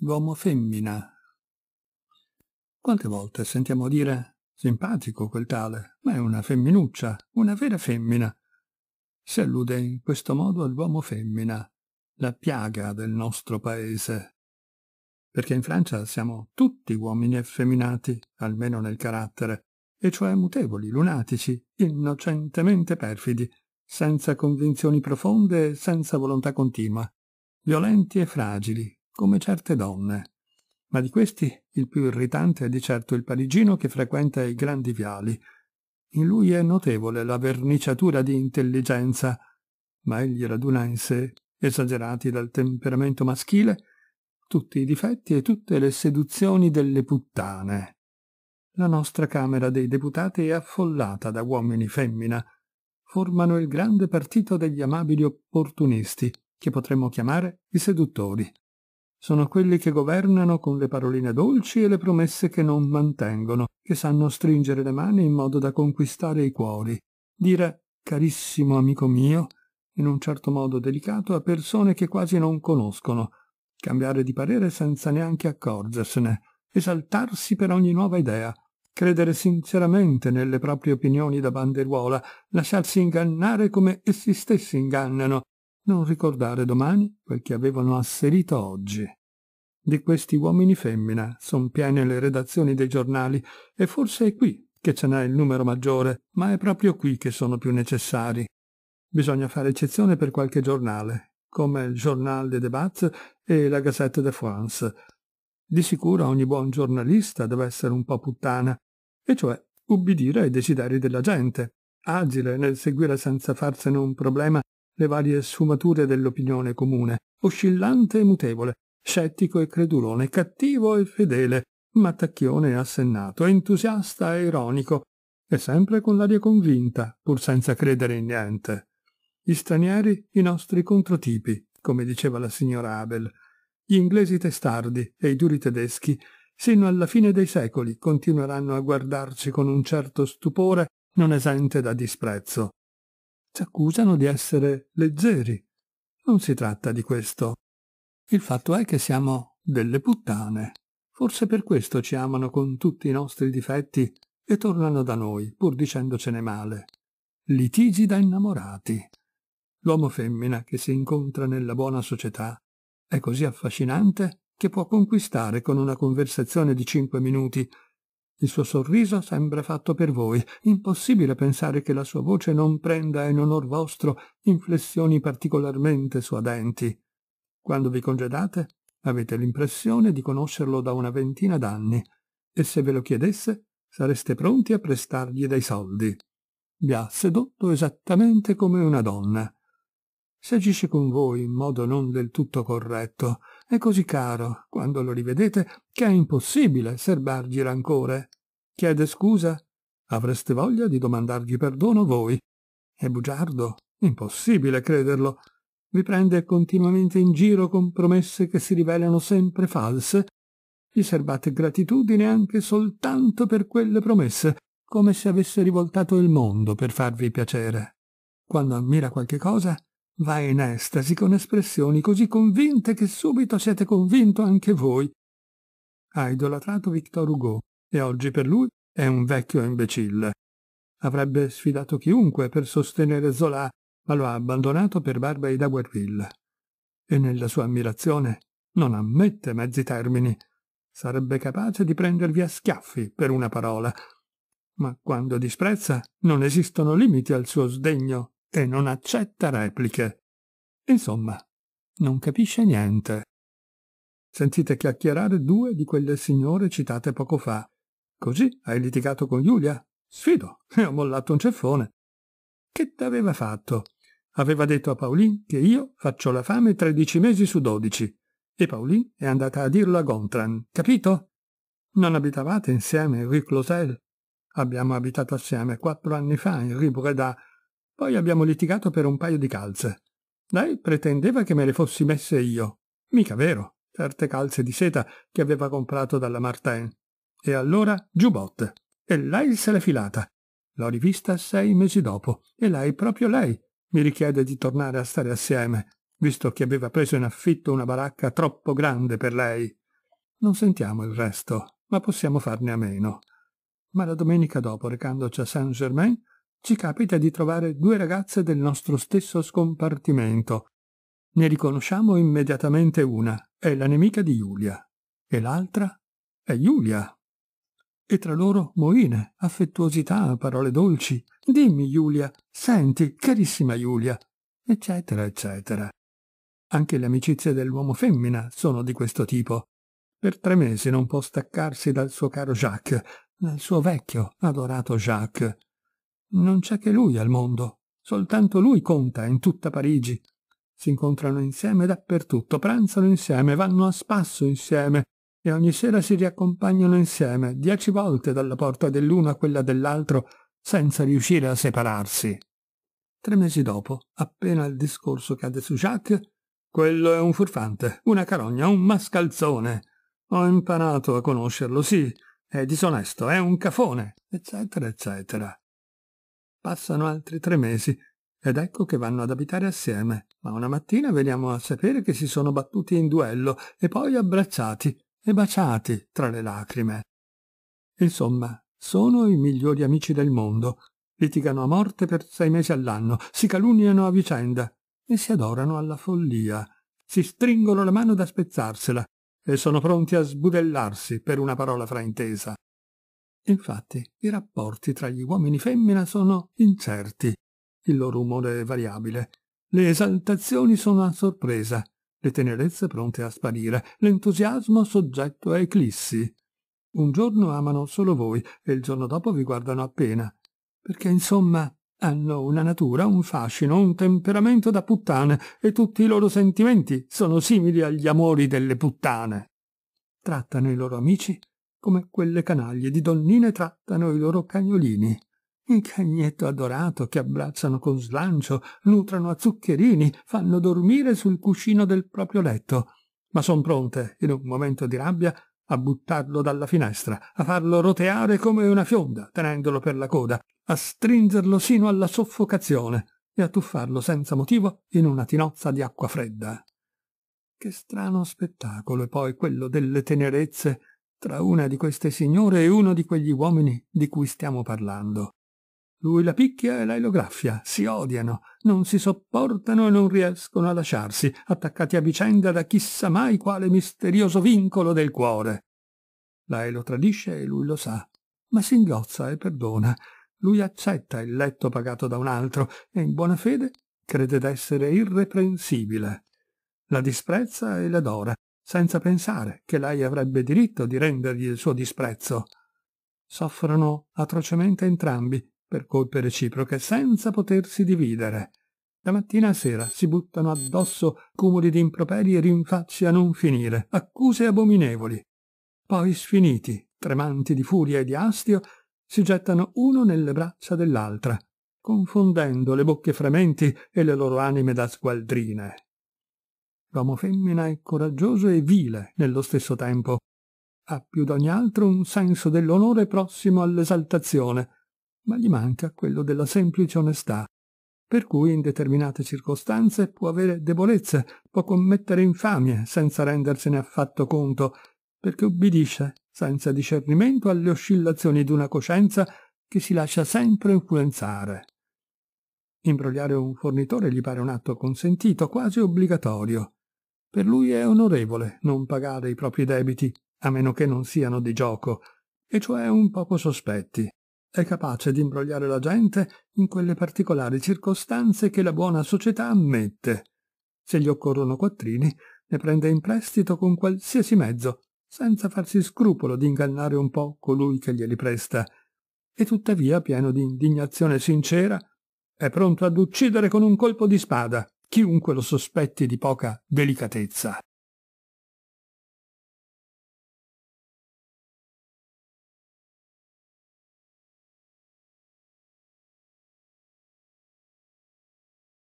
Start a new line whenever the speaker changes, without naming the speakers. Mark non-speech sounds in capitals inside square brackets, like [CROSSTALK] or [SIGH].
l'uomo femmina. Quante volte sentiamo dire simpatico quel tale, ma è una femminuccia, una vera femmina. Si allude in questo modo all'uomo femmina, la piaga del nostro paese. Perché in Francia siamo tutti uomini effeminati, almeno nel carattere, e cioè mutevoli, lunatici, innocentemente perfidi, senza convinzioni profonde e senza volontà continua, violenti e fragili, come certe donne. Ma di questi il più irritante è di certo il parigino che frequenta i grandi viali. In lui è notevole la verniciatura di intelligenza, ma egli raduna in sé, esagerati dal temperamento maschile, tutti i difetti e tutte le seduzioni delle puttane. La nostra Camera dei Deputati è affollata da uomini femmina. Formano il grande partito degli amabili opportunisti, che potremmo chiamare i seduttori sono quelli che governano con le paroline dolci e le promesse che non mantengono, che sanno stringere le mani in modo da conquistare i cuori, dire carissimo amico mio, in un certo modo delicato a persone che quasi non conoscono, cambiare di parere senza neanche accorgersene, esaltarsi per ogni nuova idea, credere sinceramente nelle proprie opinioni da banderuola, lasciarsi ingannare come essi stessi ingannano, non ricordare domani quel che avevano asserito oggi di questi uomini femmina sono piene le redazioni dei giornali e forse è qui che ce n'è il numero maggiore, ma è proprio qui che sono più necessari. Bisogna fare eccezione per qualche giornale, come il Journal des Debats e la Gazette de France. Di sicuro ogni buon giornalista deve essere un po' puttana, e cioè ubbidire ai desideri della gente, agile nel seguire senza farsene un problema le varie sfumature dell'opinione comune, oscillante e mutevole, scettico e credulone, cattivo e fedele, matacchione e assennato, entusiasta e ironico, e sempre con l'aria convinta, pur senza credere in niente. Gli stranieri i nostri controtipi, come diceva la signora Abel, gli inglesi testardi e i duri tedeschi, sino alla fine dei secoli, continueranno a guardarci con un certo stupore non esente da disprezzo. Ci accusano di essere leggeri. Non si tratta di questo. Il fatto è che siamo delle puttane. Forse per questo ci amano con tutti i nostri difetti e tornano da noi, pur dicendocene male. Litigi da innamorati. L'uomo femmina che si incontra nella buona società è così affascinante che può conquistare con una conversazione di cinque minuti. Il suo sorriso sembra fatto per voi. Impossibile pensare che la sua voce non prenda in onor vostro inflessioni particolarmente suadenti. Quando vi congedate, avete l'impressione di conoscerlo da una ventina d'anni e se ve lo chiedesse sareste pronti a prestargli dei soldi. Vi ha sedotto esattamente come una donna. Se agisce con voi in modo non del tutto corretto, è così caro, quando lo rivedete, che è impossibile serbargli rancore. Chiede scusa? Avreste voglia di domandargli perdono voi? È bugiardo? Impossibile crederlo vi prende continuamente in giro con promesse che si rivelano sempre false, gli serbate gratitudine anche soltanto per quelle promesse, come se avesse rivoltato il mondo per farvi piacere. Quando ammira qualche cosa, va in estasi con espressioni così convinte che subito siete convinto anche voi. Ha idolatrato Victor Hugo e oggi per lui è un vecchio imbecille. Avrebbe sfidato chiunque per sostenere Zola ma lo ha abbandonato per Barbari da Guervilla. E nella sua ammirazione non ammette mezzi termini. Sarebbe capace di prendervi a schiaffi per una parola. Ma quando disprezza non esistono limiti al suo sdegno e non accetta repliche. Insomma, non capisce niente. Sentite chiacchierare due di quelle signore citate poco fa. Così hai litigato con Giulia? Sfido, [LAUGHS] e ho mollato un ceffone. Che t'aveva fatto? Aveva detto a Paulin che io faccio la fame 13 mesi su 12 e Paulin è andata a dirlo a Gontran, capito? Non abitavate insieme, Rue Closel? Abbiamo abitato assieme quattro anni fa in Rue poi abbiamo litigato per un paio di calze. Lei pretendeva che me le fossi messe io. Mica vero, certe calze di seta che aveva comprato dalla Martin. E allora giubbotte. E lei se l'è filata. L'ho rivista sei mesi dopo, e lei, proprio lei, mi richiede di tornare a stare assieme, visto che aveva preso in affitto una baracca troppo grande per lei. Non sentiamo il resto, ma possiamo farne a meno. Ma la domenica dopo, recandoci a Saint-Germain, ci capita di trovare due ragazze del nostro stesso scompartimento. Ne riconosciamo immediatamente una, è la nemica di Giulia, e l'altra è Giulia. E tra loro moine, affettuosità, parole dolci, Dimmi, Giulia, senti, carissima Giulia, eccetera, eccetera. Anche le amicizie dell'uomo-femmina sono di questo tipo. Per tre mesi non può staccarsi dal suo caro Jacques, dal suo vecchio, adorato Jacques. Non c'è che lui al mondo, soltanto lui conta in tutta Parigi. Si incontrano insieme dappertutto, pranzano insieme, vanno a spasso insieme e ogni sera si riaccompagnano insieme, dieci volte dalla porta dell'uno a quella dell'altro, senza riuscire a separarsi. Tre mesi dopo, appena il discorso cade su Jacques, quello è un furfante, una carogna, un mascalzone. Ho imparato a conoscerlo, sì, è disonesto, è un cafone, eccetera, eccetera. Passano altri tre mesi ed ecco che vanno ad abitare assieme, ma una mattina veniamo a sapere che si sono battuti in duello e poi abbracciati e baciati tra le lacrime. Insomma, sono i migliori amici del mondo, litigano a morte per sei mesi all'anno, si calunniano a vicenda e si adorano alla follia, si stringono la mano da spezzarsela e sono pronti a sbudellarsi per una parola fraintesa. Infatti, i rapporti tra gli uomini femmina sono incerti, il loro umore è variabile, le esaltazioni sono a sorpresa, le tenerezze pronte a sparire, l'entusiasmo soggetto a eclissi, un giorno amano solo voi e il giorno dopo vi guardano appena. Perché, insomma, hanno una natura, un fascino, un temperamento da puttane e tutti i loro sentimenti sono simili agli amori delle puttane. Trattano i loro amici come quelle canaglie di donnine trattano i loro cagnolini. Il cagnetto adorato che abbracciano con slancio, nutrano a zuccherini, fanno dormire sul cuscino del proprio letto, ma son pronte, in un momento di rabbia, a buttarlo dalla finestra, a farlo roteare come una fionda, tenendolo per la coda, a stringerlo sino alla soffocazione e a tuffarlo senza motivo in una tinozza di acqua fredda. Che strano spettacolo è poi quello delle tenerezze tra una di queste signore e uno di quegli uomini di cui stiamo parlando. Lui la picchia e lei lo graffia, si odiano, non si sopportano e non riescono a lasciarsi, attaccati a vicenda da chissà mai quale misterioso vincolo del cuore. Lei lo tradisce e lui lo sa, ma singhiozza e perdona. Lui accetta il letto pagato da un altro e in buona fede crede d'essere irreprensibile. La disprezza e l'adora, senza pensare che lei avrebbe diritto di rendergli il suo disprezzo. Soffrono atrocemente entrambi per colpe reciproche, senza potersi dividere. Da mattina a sera si buttano addosso cumuli di improperi e rinfacci a non finire, accuse abominevoli. Poi sfiniti, tremanti di furia e di astio, si gettano uno nelle braccia dell'altra, confondendo le bocche frementi e le loro anime da sgualdrine. L'uomo femmina è coraggioso e vile nello stesso tempo. Ha più d'ogni altro un senso dell'onore prossimo all'esaltazione, ma gli manca quello della semplice onestà, per cui in determinate circostanze può avere debolezze, può commettere infamie senza rendersene affatto conto, perché ubbidisce senza discernimento alle oscillazioni di una coscienza che si lascia sempre influenzare. Imbrogliare un fornitore gli pare un atto consentito, quasi obbligatorio. Per lui è onorevole non pagare i propri debiti, a meno che non siano di gioco, e cioè un poco sospetti è capace di imbrogliare la gente in quelle particolari circostanze che la buona società ammette. Se gli occorrono quattrini, ne prende in prestito con qualsiasi mezzo, senza farsi scrupolo di ingannare un po' colui che glieli presta. E tuttavia, pieno di indignazione sincera, è pronto ad uccidere con un colpo di spada chiunque lo sospetti di poca delicatezza.